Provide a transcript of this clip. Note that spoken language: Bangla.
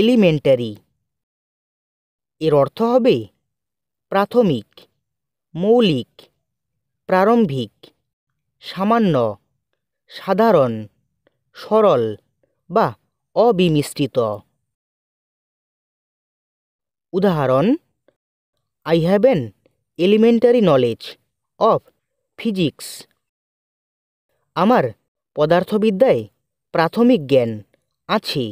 এলিমেন্টারি এর অর্থ হবে প্রাথমিক মৌলিক প্রারম্ভিক সামান্য সাধারণ সরল বা অবিমিশ্রিত উদাহরণ I have an elementary knowledge of physics আমার পদার্থবিদ্যায় প্রাথমিক জ্ঞান আছে